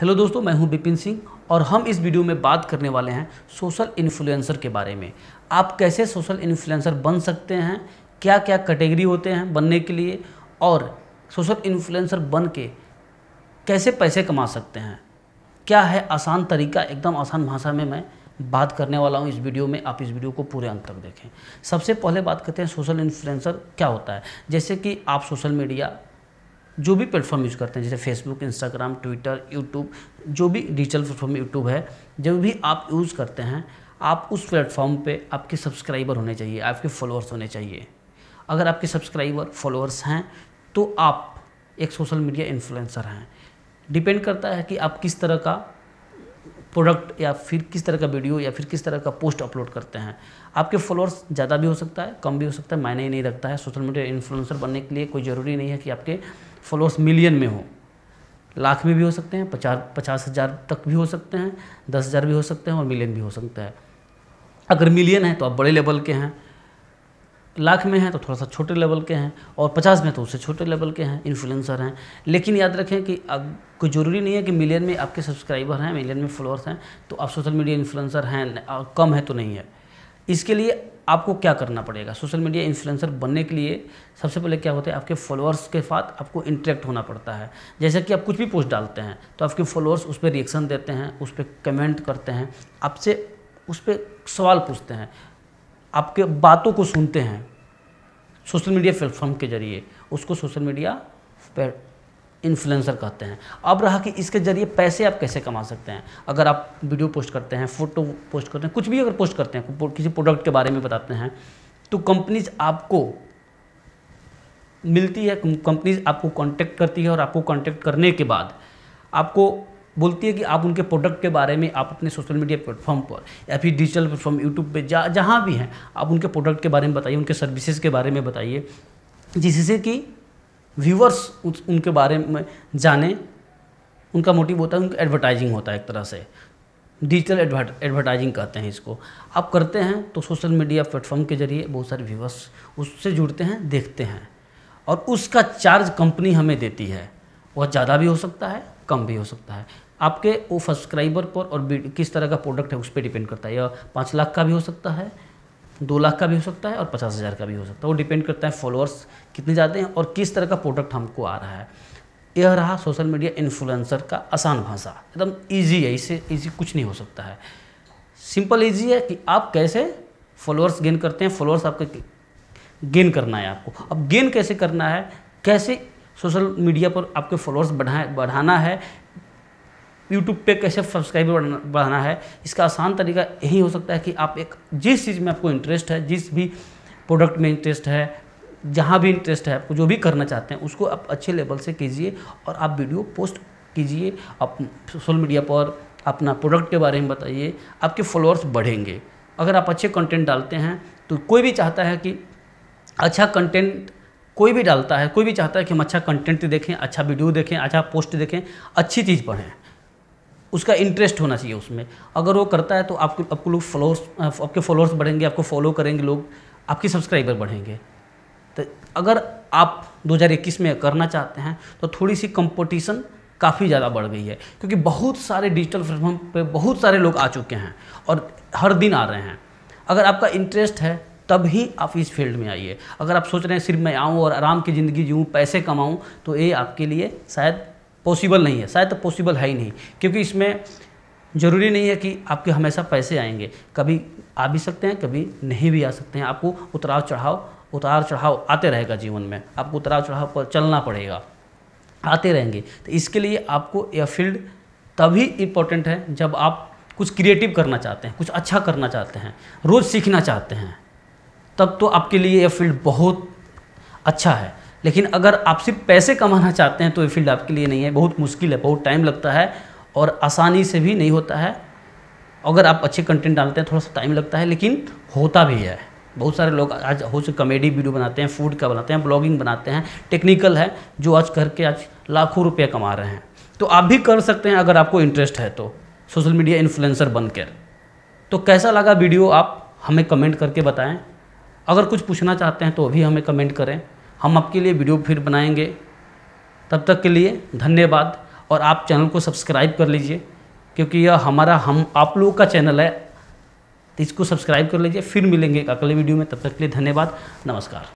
hello दोस्तों मैं हूं बिपिन सिंह और हम इस वीडियो में बात करने वाले हैं सोशल इन्फ्लुएंसर के बारे में आप कैसे सोशल इन्फ्लुएंसर बन सकते हैं क्या क्या कैटेगरी होते हैं बनने के लिए और सोशल इन्फ्लुएंसर बन के कैसे पैसे कमा सकते हैं क्या है आसान तरीका एकदम आसान भाषा में मैं बात करने वाला हूँ इस वीडियो में आप इस वीडियो को पूरे अंत तक देखें सबसे पहले बात करते हैं सोशल इन्फ्लुएंसर क्या होता है जैसे कि आप सोशल मीडिया जो भी प्लेटफॉर्म यूज़ करते हैं जैसे फेसबुक इंस्टाग्राम ट्विटर यूट्यूब जो भी डिजिटल प्लेटफॉर्म यूट्यूब है जब भी आप यूज़ करते हैं आप उस प्लेटफॉर्म पे आपके सब्सक्राइबर होने चाहिए आपके फॉलोअर्स होने चाहिए अगर आपके सब्सक्राइबर फॉलोअर्स हैं तो आप एक सोशल मीडिया इन्फ्लुएंसर हैं डिपेंड करता है कि आप किस तरह का प्रोडक्ट या फिर किस तरह का वीडियो या फिर किस तरह का पोस्ट अपलोड करते हैं आपके फॉलोअर्स ज़्यादा भी हो सकता है कम भी हो सकता है मायने ही नहीं रखता है सोशल मीडिया इन्फ्लुएंसर बनने के लिए कोई ज़रूरी नहीं है कि आपके फॉलोअर्स मिलियन में हो लाख में भी हो सकते हैं पचास पचास हज़ार तक भी हो सकते हैं दस हज़ार भी हो सकते हैं और मिलियन भी हो सकते हैं अगर मिलियन है तो आप बड़े लेवल के हैं लाख में हैं तो थोड़ा सा छोटे लेवल के हैं और पचास में तो उससे छोटे लेवल के हैं इन्फ्लुएंसर हैं लेकिन याद रखें कि अब कोई ज़रूरी नहीं है कि मिलियन में आपके सब्सक्राइबर हैं मिलियन में फॉलोअर्स हैं तो आप सोशल मीडिया इन्फ्लुएंसर हैं कम है तो नहीं है इसके लिए आपको क्या करना पड़ेगा सोशल मीडिया इन्फ्लुएंसर बनने के लिए सबसे पहले क्या होता है आपके फॉलोअर्स के साथ आपको इंटरेक्ट होना पड़ता है जैसे कि आप कुछ भी पोस्ट डालते हैं तो आपके फॉलोअर्स उस पर रिएक्शन देते हैं उस पर कमेंट करते हैं आपसे उस पर सवाल पूछते हैं आपके बातों को सुनते हैं सोशल मीडिया प्लेटफॉर्म के जरिए उसको सोशल मीडिया इन्फ्लुएंसर कहते हैं अब रहा कि इसके ज़रिए पैसे आप कैसे कमा सकते हैं अगर आप वीडियो पोस्ट करते हैं फ़ोटो पोस्ट करते हैं कुछ भी अगर पोस्ट करते हैं किसी प्रोडक्ट के बारे में बताते हैं तो कंपनीज आपको मिलती है कंपनीज आपको कांटेक्ट करती है और आपको कांटेक्ट करने के बाद आपको बोलती है कि आप उनके प्रोडक्ट के बारे में आप अपने सोशल मीडिया प्लेटफॉर्म पर या फिर डिजिटल प्लेटफॉर्म यूट्यूब पर जा जहाँ भी हैं आप उनके प्रोडक्ट के बारे में बताइए उनके सर्विसेज के बारे में बताइए जिससे कि व्यूवर्स उनके बारे में जाने उनका मोटिव होता है उनका एडवर्टाइजिंग होता है एक तरह से डिजिटल एडवर्टाइजिंग कहते हैं इसको आप करते हैं तो सोशल मीडिया प्लेटफॉर्म के जरिए बहुत सारे व्यूवर्स उससे जुड़ते हैं देखते हैं और उसका चार्ज कंपनी हमें देती है वह ज़्यादा भी हो सकता है कम भी हो सकता है आपके वो सब्सक्राइबर पर और किस तरह का प्रोडक्ट है उस पर डिपेंड करता है या पाँच लाख का भी हो सकता है दो लाख का भी हो सकता है और पचास हज़ार का भी हो सकता है वो डिपेंड करता है फॉलोअर्स कितने ज़्यादा हैं और किस तरह का प्रोडक्ट हमको आ रहा है यह रहा सोशल मीडिया इन्फ्लुएंसर का आसान भाषा एकदम ईजी है इससे ईजी कुछ नहीं हो सकता है सिंपल ईजी है कि आप कैसे फॉलोअर्स गेन करते हैं फॉलोअर्स आपके गेन करना है आपको अब गेन कैसे करना है कैसे सोशल मीडिया पर आपके फॉलोअर्स बढ़ाए बढ़ाना है यूट्यूब पे कैसे सब्सक्राइबर बढ़ाना है इसका आसान तरीका यही हो सकता है कि आप एक जिस चीज़ में आपको इंटरेस्ट है जिस भी प्रोडक्ट में इंटरेस्ट है जहाँ भी इंटरेस्ट है आपको जो भी करना चाहते हैं उसको आप अच्छे लेवल से कीजिए और आप वीडियो पोस्ट कीजिए आप सोशल मीडिया पर अपना प्रोडक्ट के बारे में बताइए आपके फॉलोअर्स बढ़ेंगे अगर आप अच्छे कंटेंट डालते हैं तो कोई भी चाहता है कि अच्छा कंटेंट कोई भी डालता है कोई भी चाहता है कि हम अच्छा कंटेंट देखें अच्छा वीडियो देखें अच्छा पोस्ट देखें अच्छी चीज़ पढ़ें उसका इंटरेस्ट होना चाहिए उसमें अगर वो करता है तो आपको आपको लोग फॉलोअर्स आपके फॉलोअर्स बढ़ेंगे आपको फॉलो करेंगे लोग आपके सब्सक्राइबर बढ़ेंगे तो अगर आप 2021 में करना चाहते हैं तो थोड़ी सी कंपटीशन काफ़ी ज़्यादा बढ़ गई है क्योंकि बहुत सारे डिजिटल प्लेटफॉर्म पर बहुत सारे लोग आ चुके हैं और हर दिन आ रहे हैं अगर आपका इंटरेस्ट है तब ही आप इस फील्ड में आइए अगर आप सोच रहे हैं सिर्फ मैं आऊँ और आराम की ज़िंदगी जीऊँ पैसे कमाऊँ तो ये आपके लिए शायद पॉसिबल नहीं है शायद तो पॉसिबल है ही नहीं क्योंकि इसमें ज़रूरी नहीं है कि आपके हमेशा पैसे आएंगे कभी आ भी सकते हैं कभी नहीं भी आ सकते हैं आपको उतराव चढ़ाव उतार चढ़ाव आते रहेगा जीवन में आपको उतराव चढ़ाव पर चलना पड़ेगा आते रहेंगे तो इसके लिए आपको यह फील्ड तभी इम्पोर्टेंट है जब आप कुछ क्रिएटिव करना चाहते हैं कुछ अच्छा करना चाहते हैं रोज़ सीखना चाहते हैं तब तो आपके लिए यह फील्ड बहुत अच्छा है लेकिन अगर आप सिर्फ पैसे कमाना चाहते हैं तो ये फील्ड आपके लिए नहीं है बहुत मुश्किल है बहुत टाइम लगता है और आसानी से भी नहीं होता है अगर आप अच्छे कंटेंट डालते हैं थोड़ा सा टाइम लगता है लेकिन होता भी है बहुत सारे लोग आज हो से कॉमेडी वीडियो बनाते हैं फूड का बनाते हैं ब्लॉगिंग बनाते हैं टेक्निकल है जो आज करके आज लाखों रुपये कमा रहे हैं तो आप भी कर सकते हैं अगर आपको इंटरेस्ट है तो सोशल मीडिया इन्फ्लुएंसर बनकर तो कैसा लगा वीडियो आप हमें कमेंट करके बताएं अगर कुछ पूछना चाहते हैं तो भी हमें कमेंट करें हम आपके लिए वीडियो फिर बनाएंगे तब तक के लिए धन्यवाद और आप चैनल को सब्सक्राइब कर लीजिए क्योंकि यह हमारा हम आप लोगों का चैनल है तो इसको सब्सक्राइब कर लीजिए फिर मिलेंगे अगले वीडियो में तब तक के लिए धन्यवाद नमस्कार